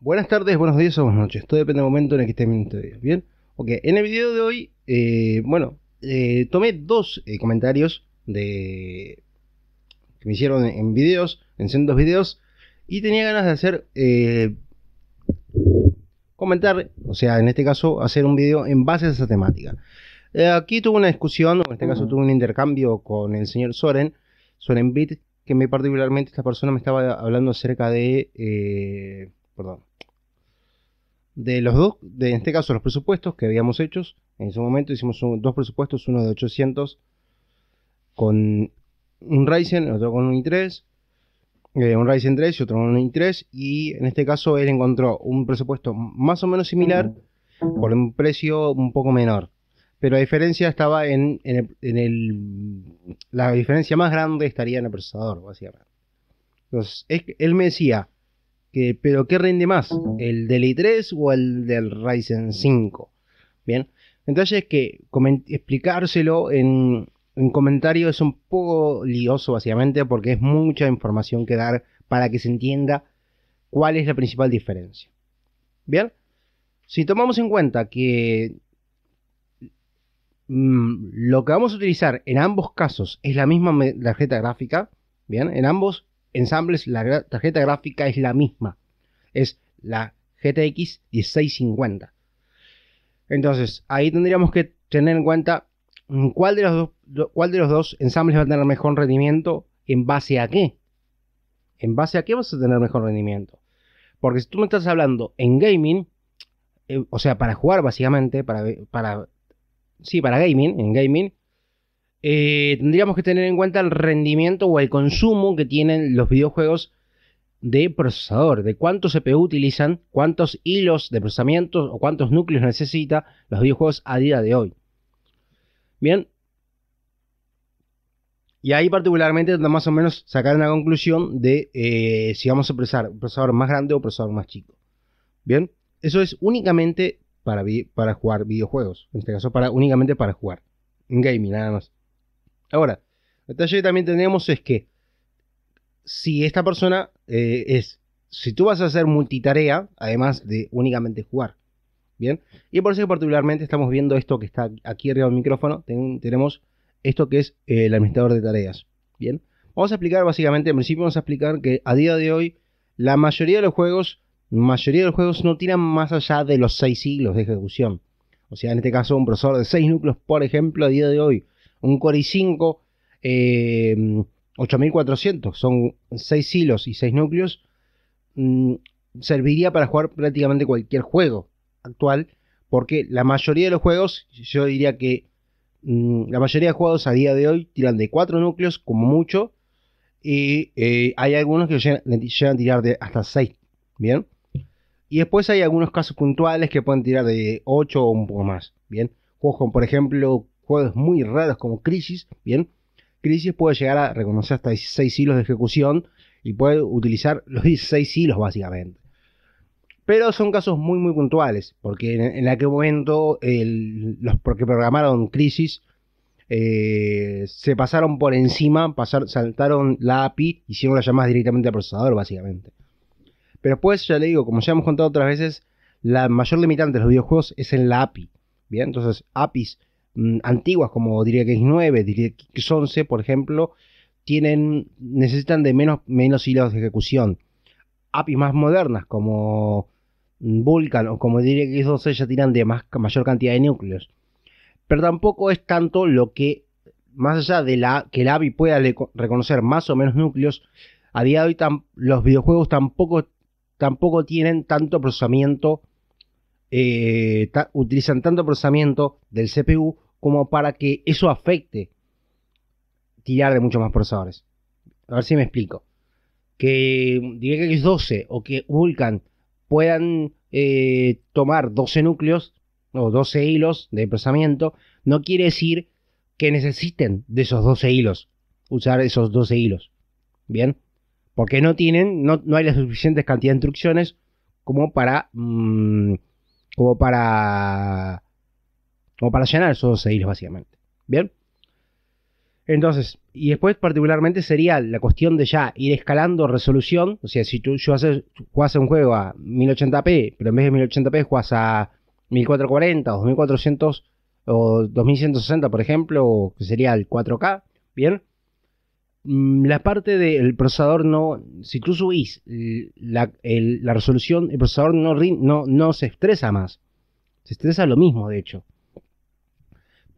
Buenas tardes, buenos días o buenas noches. Todo depende del momento en el que esté viendo este video. Bien, ok. En el video de hoy, eh, bueno, eh, tomé dos eh, comentarios de que me hicieron en, videos, en sendos videos, y tenía ganas de hacer comentar, o sea, en este caso, hacer un video en base a esa temática. aquí tuve una discusión, en este caso tuve un intercambio con el señor Soren, Soren Bit, que me particularmente esta persona me estaba hablando acerca de de los dos, de, en este caso los presupuestos que habíamos hecho, en ese momento hicimos dos presupuestos, uno de 800 con un Ryzen, otro con un i3, eh, un Ryzen 3 y otro con un i3, y en este caso él encontró un presupuesto más o menos similar por un precio un poco menor. Pero la diferencia estaba en, en, el, La diferencia más grande estaría en el procesador, básicamente. Entonces, él me decía, pero ¿qué rinde más? ¿El del i3 o el del Ryzen 5? Bien, entonces que explicárselo en, en comentario es un poco lioso básicamente porque es mucha información que dar para que se entienda cuál es la principal diferencia. Bien, si tomamos en cuenta que mm, lo que vamos a utilizar en ambos casos es la misma tarjeta gráfica, bien, en ambos ensambles, la tarjeta gráfica es la misma. Es la GTX 1650. Entonces, ahí tendríamos que tener en cuenta mm, cuál de los, dos, cuál de los dos ensambles va a tener mejor rendimiento en base a qué. En base a qué vas a tener mejor rendimiento. Porque si tú me estás hablando en gaming, eh, o sea, para jugar básicamente, para, para, sí, para gaming, en gaming, eh, tendríamos que tener en cuenta el rendimiento o el consumo que tienen los videojuegos de procesador, de cuántos CPU utilizan, cuántos hilos de procesamiento o cuántos núcleos necesita los videojuegos a día de hoy. Bien. Y ahí particularmente más o menos sacar una conclusión de eh, si vamos a procesar un procesador más grande o un procesador más chico. Bien, eso es únicamente para, para jugar videojuegos, en este caso para, únicamente para jugar, en gaming nada más. Ahora, el detalle que también tenemos es que si esta persona eh, es, si tú vas a hacer multitarea, además de únicamente jugar, ¿bien? Y por eso particularmente estamos viendo esto que está aquí arriba del micrófono, tenemos esto que es el administrador de tareas, ¿bien? Vamos a explicar básicamente, en principio vamos a explicar que a día de hoy la mayoría de los juegos, mayoría de los juegos no tiran más allá de los seis siglos de ejecución. O sea, en este caso un procesador de seis núcleos, por ejemplo, a día de hoy un Core i5 8400, eh, son 6 hilos y 6 núcleos, mm, serviría para jugar prácticamente cualquier juego actual, porque la mayoría de los juegos, yo diría que mm, la mayoría de juegos a día de hoy tiran de 4 núcleos como mucho, y eh, hay algunos que llegan, a tirar de hasta 6, ¿bien? Y después hay algunos casos puntuales que pueden tirar de 8 o un poco más, ¿bien? Juegos como por ejemplo juegos muy raros como Crisis, ¿bien? Crisis puede llegar a reconocer hasta 16 hilos de ejecución y puede utilizar los 16 hilos básicamente. Pero son casos muy muy puntuales, porque en, aquel momento los que programaron Crisis eh, se pasaron por encima, saltaron la API, hicieron las llamadas directamente al procesador básicamente. Pero pues ya le digo, como ya hemos contado otras veces, la mayor limitante de los videojuegos es en la API. Bien, entonces APIs Mm, antiguas como DirectX 9, x 11, por ejemplo, tienen, necesitan de menos, menos hilos de ejecución. APIs más modernas como mm, Vulkan o como DirectX 12 ya tiran de más, mayor cantidad de núcleos. Pero tampoco es tanto lo que, más allá de la, que el API pueda reconocer más o menos núcleos, a día de hoy los videojuegos tampoco, tampoco tienen tanto procesamiento, eh, utilizan tanto procesamiento del CPU como para que eso afecte tirar de muchos más procesadores. A ver si me explico. Que que es 12 o que Vulcan puedan eh, tomar 12 núcleos o 12 hilos de procesamiento, no quiere decir que necesiten de esos 12 hilos, usar esos 12 hilos. Bien, porque no tienen, no, hay la suficiente cantidad de instrucciones como para, mm, como para como para llenar esos seguir básicamente. ¿Bien? Entonces, y después particularmente sería la cuestión de ya ir escalando resolución. O sea, si tú yo un juego a 1080p, pero en vez de 1080p juegas a 1440 o 2400 o 2160, por ejemplo, que sería el 4K, ¿bien? Mm, la parte del procesador no, si tú subís la, resolución, el procesador no, no se estresa más. Se estresa lo mismo, de hecho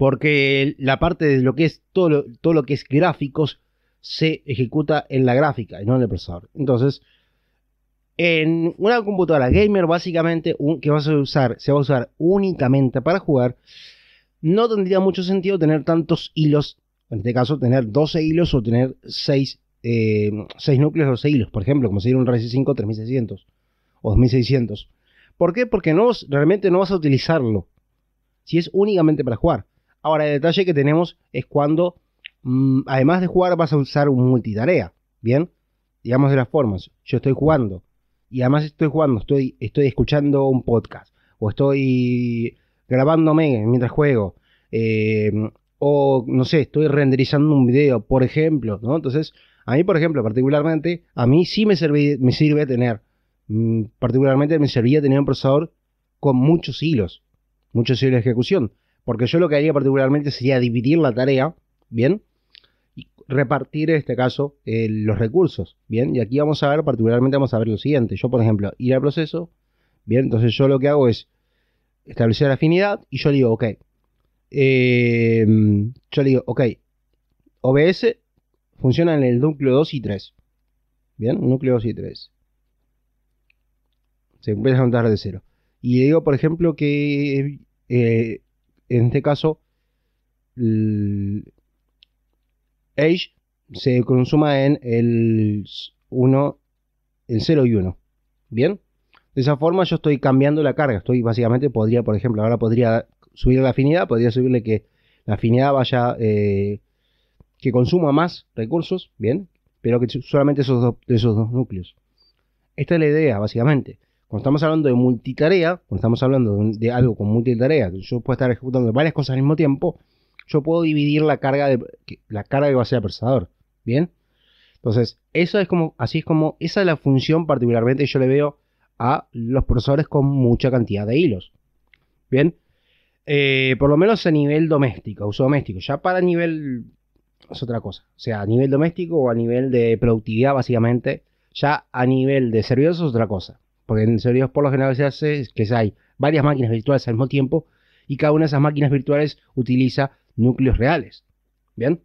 porque la parte de lo que es todo lo, que es gráficos se ejecuta en la gráfica y no en el procesador. Entonces, en una computadora gamer básicamente que vas a usar, se va a usar únicamente para jugar, no tendría mucho sentido tener tantos hilos, en este caso tener 12 hilos o tener 6, eh, núcleos o 6 hilos, por ejemplo, como si un Ryzen 5 3600 o 2600. ¿Por qué? Porque no, realmente no vas a utilizarlo si es únicamente para jugar. Ahora, el detalle que tenemos es cuando, mm, además de jugar, vas a usar un multitarea. Bien, digamos de las formas, yo estoy jugando y además estoy jugando, estoy, estoy escuchando un podcast o estoy grabándome mientras juego. Eh, o no sé, estoy renderizando un video, por ejemplo, ¿no? Entonces, a mí, por ejemplo, particularmente, a mí sí me, me sirve tener, mm, particularmente me servía tener un procesador con muchos hilos, muchos hilos de ejecución. Porque yo lo que haría particularmente sería dividir la tarea, ¿bien? Y repartir en este caso eh, los recursos, ¿bien? Y aquí vamos a ver, particularmente vamos a ver lo siguiente. Yo, por ejemplo, ir al proceso, ¿bien? Entonces yo lo que hago es establecer la afinidad y yo digo, ok, em, yo digo, ok, OBS funciona en el núcleo 2 y 3, ¿bien? Núcleo 2 y 3. Se empieza a contar de cero. Y le digo, por ejemplo, que eh, en este caso, Age se consuma en el 1, el 0 y 1. ¿Bien? De esa forma yo estoy cambiando la carga. Estoy básicamente, podría, por ejemplo, ahora podría subir la afinidad, podría subirle que la afinidad vaya, eh, que consuma más recursos, ¿bien? Pero que solamente esos, esos dos núcleos. Esta es la idea, básicamente. Cuando estamos hablando de multitarea, cuando estamos hablando de, algo con multitarea, yo puedo estar ejecutando varias cosas al mismo tiempo, yo puedo dividir la carga, de, la carga que va a ser el procesador. ¿Bien? Entonces, eso es como, así es como, esa es la función particularmente yo le veo a los procesadores con mucha cantidad de hilos. Bien, eh, por lo menos a nivel doméstico, uso doméstico, ya para nivel es otra cosa, o sea, a nivel doméstico o a nivel de productividad básicamente, ya a nivel de servidor es otra cosa porque en servidores por lo general se hace que hay varias máquinas virtuales al mismo tiempo y cada una de esas máquinas virtuales utiliza núcleos reales. ¿Bien?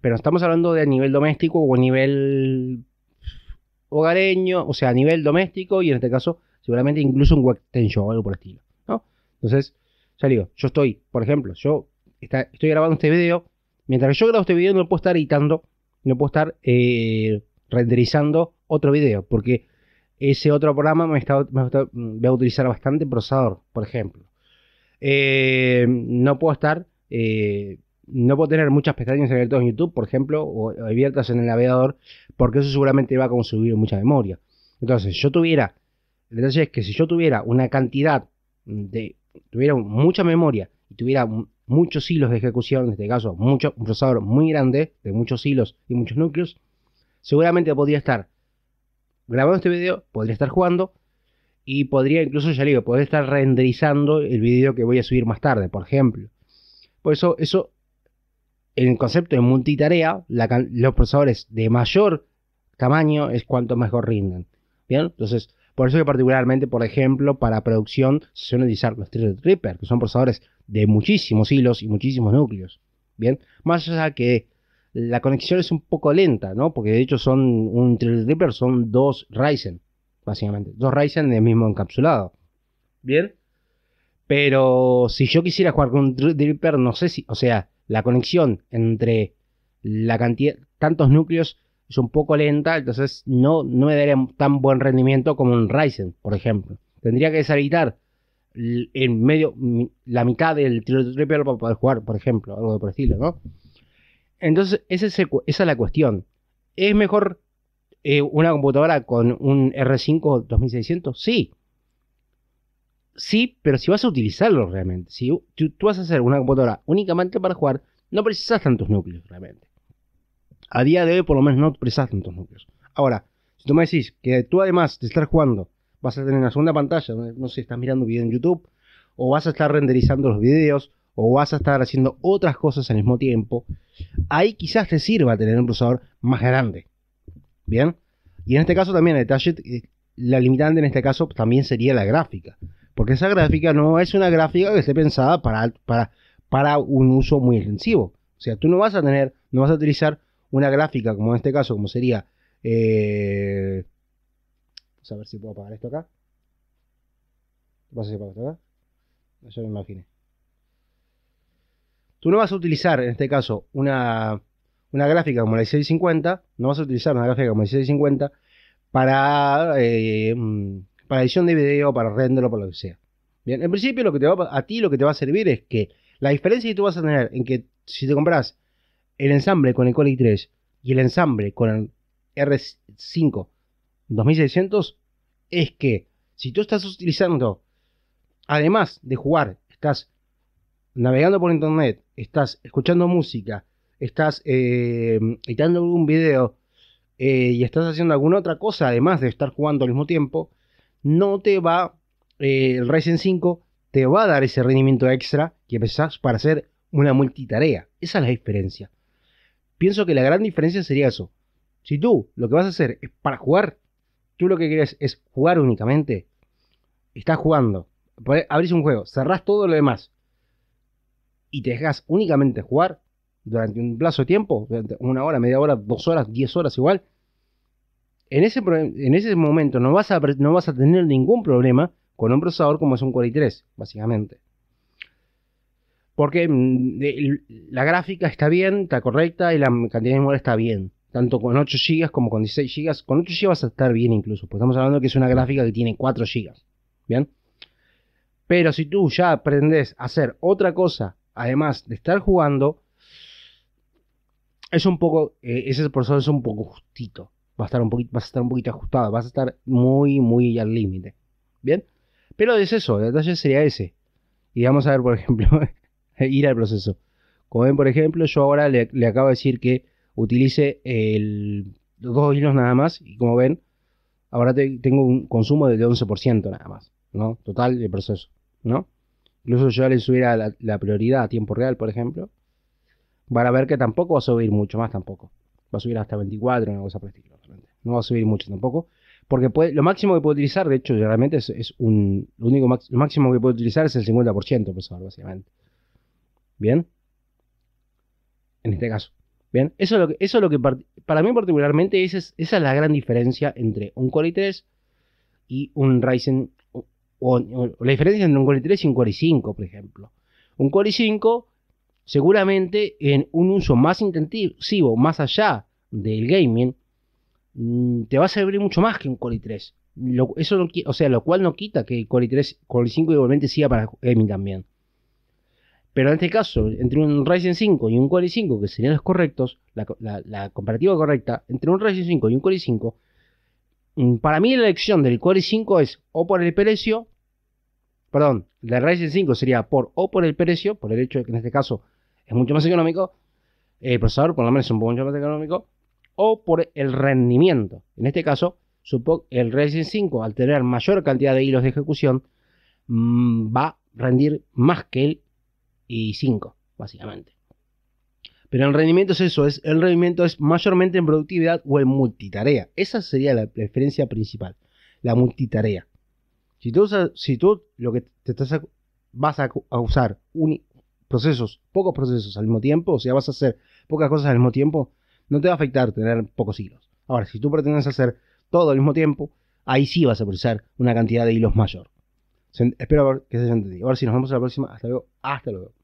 Pero estamos hablando de a nivel doméstico o a nivel hogareño, o sea, a nivel doméstico y en este caso seguramente incluso un web o algo por el estilo. ¿no? Entonces, ya yo estoy, por ejemplo, yo estoy grabando este video, mientras yo grabo este video no puedo estar editando, no puedo estar eh, renderizando otro video, porque ese otro programa me, está, mm, a utilizar bastante procesador, por ejemplo. Eh, no puedo estar, eh, no puedo tener muchas pestañas abiertas en YouTube, por ejemplo, o abiertas en el navegador, porque eso seguramente va a consumir mucha memoria. Entonces, yo tuviera, el detalle es que si yo tuviera una cantidad de, tuviera mucha memoria y tuviera muchos hilos de ejecución, en este caso mucho, un procesador muy grande, de muchos hilos y muchos núcleos, seguramente podría estar grabando este video, podría estar jugando y podría incluso, ya le digo, podría estar renderizando el video que voy a subir más tarde, por ejemplo. Por eso, eso, en el concepto de multitarea, los procesadores de mayor tamaño es cuanto mejor rinden. Bien, entonces, por eso que particularmente, por ejemplo, para producción se suelen utilizar los Threadripper, que son procesadores de muchísimos hilos y muchísimos núcleos. Bien, más allá que la conexión es un poco lenta, ¿no? Porque de hecho son un Threadripper, son dos Ryzen, básicamente. Dos Ryzen del mismo encapsulado. Bien. Pero si yo quisiera jugar con un Threadripper, no sé si, o sea, la conexión entre la cantidad, tantos núcleos es un poco lenta, entonces no, no me daría tan buen rendimiento como un Ryzen, por ejemplo. Tendría que deshabilitar en medio, la mitad del Threadripper para poder jugar, por ejemplo, algo de por estilo, ¿no? Entonces, esa es, la cuestión. ¿Es mejor eh, una computadora con un R5 2600? Sí. Sí, pero si vas a utilizarlo realmente, si tú, vas a hacer una computadora únicamente para jugar, no precisas tantos núcleos realmente. A día de hoy, por lo menos, no precisas tantos núcleos. Ahora, si tú me decís que tú, además de estar jugando, vas a tener una segunda pantalla donde, no sé, estás mirando un video en YouTube, o vas a estar renderizando los videos, o vas a estar haciendo otras cosas al mismo tiempo, ahí quizás te sirva tener un procesador más grande. ¿Bien? Y en este caso también el eh, la limitante en este caso también sería la gráfica. Porque esa gráfica no es una gráfica que esté pensada para, para, para un uso muy extensivo. O sea, tú no vas a tener, no vas a utilizar una gráfica como en este caso, como sería... Eh, a ver si puedo apagar esto acá. ¿Vas a apagar esto acá? Yo lo imaginé. Tú no vas a utilizar, en este caso, una, una gráfica como la 650. no vas a utilizar una gráfica como la 650 para, eh, mm, para edición de video, para renderlo, o para lo que sea. Bien, en principio lo que te va, a ti lo que te va a servir es que la diferencia que tú vas a tener en que si te compras el ensamble con el Core 3 y el ensamble con el R5 2600 es que si tú estás utilizando, además de jugar, estás navegando por internet, estás escuchando música, estás eh, editando un video eh, y estás haciendo alguna otra cosa además de estar jugando al mismo tiempo, no te va eh, el Ryzen 5 te va a dar ese rendimiento extra que empezás para hacer una multitarea. Esa es la diferencia. Pienso que la gran diferencia sería eso. Si tú lo que vas a hacer es para jugar, tú lo que quieres es jugar únicamente, estás jugando, pues, abrís un juego, cerrás todo lo demás, y te dejas únicamente jugar durante un plazo de tiempo, durante una hora, media hora, dos horas, diez horas igual, en ese, en ese momento no vas, a, no vas a tener ningún problema con un procesador como es un 43, básicamente. Porque mm, la gráfica está bien, está correcta y la cantidad de memoria está bien. Tanto con 8 GB como con 16 GB. Con 8 GB vas a estar bien incluso, pues estamos hablando que es una gráfica que tiene 4 GB. ¿Bien? Pero si tú ya aprendes a hacer otra cosa además de estar jugando, es un poco, eh, ese proceso es un poco justito. Va a estar un poquito, vas a estar un poquito ajustado, vas a estar muy, muy al límite. ¿Bien? Pero es eso, el detalle sería ese. Y vamos a ver, por ejemplo, ir al proceso. Como ven, por ejemplo, yo ahora le, acabo de decir que utilice el, los dos hilos nada más. Y como ven, ahora tengo un consumo de 11% nada más. ¿no? Total de proceso. ¿no? incluso yo le subiera la, prioridad a tiempo real, por ejemplo, van a ver que tampoco va a subir mucho más tampoco. Va a subir hasta 24, una cosa No va a subir mucho tampoco. Porque lo máximo que puedo utilizar, de hecho, realmente es, un. Lo único máximo que puedo utilizar es el 50%, pues, básicamente. ¿Bien? En este caso. ¿Bien? Eso es lo que. para mí, particularmente, esa es, esa es la gran diferencia entre un Core i3 y un Ryzen o, la diferencia entre un Core i3 y un Core 5 por ejemplo. Un Core i5 seguramente en un uso más intensivo, más allá del gaming, mm, te va a servir mucho más que un Core i3. eso o sea, lo cual no quita que el Core i3, Core 5 igualmente siga para gaming también. Pero en este caso, entre un Ryzen 5 y un Core i5, que serían los correctos, la, la comparativa correcta, entre un Ryzen 5 y un Core i5, Mm, para mí la elección del Core 5 es o por el precio, perdón, la Ryzen 5 sería por o por el precio, por el hecho de que en este caso es mucho más económico, eh, el procesador por lo menos es un poco más económico, o por el rendimiento. En este caso, el Ryzen 5 al tener mayor cantidad de hilos de ejecución mm, va a rendir más que el i5, básicamente. Pero el rendimiento es eso, es, el rendimiento es mayormente en productividad o en multitarea. Esa sería la preferencia principal, la multitarea. Si tú, lo que te estás vas a, usar procesos, pocos procesos al mismo tiempo, o sea, vas a hacer pocas cosas al mismo tiempo, no te va a afectar tener pocos hilos. Ahora, si tú pretendes hacer todo al mismo tiempo, ahí sí vas a precisar una cantidad de hilos mayor. Espero que se haya entendido. Ahora si nos vemos en la próxima. Hasta luego. Hasta luego.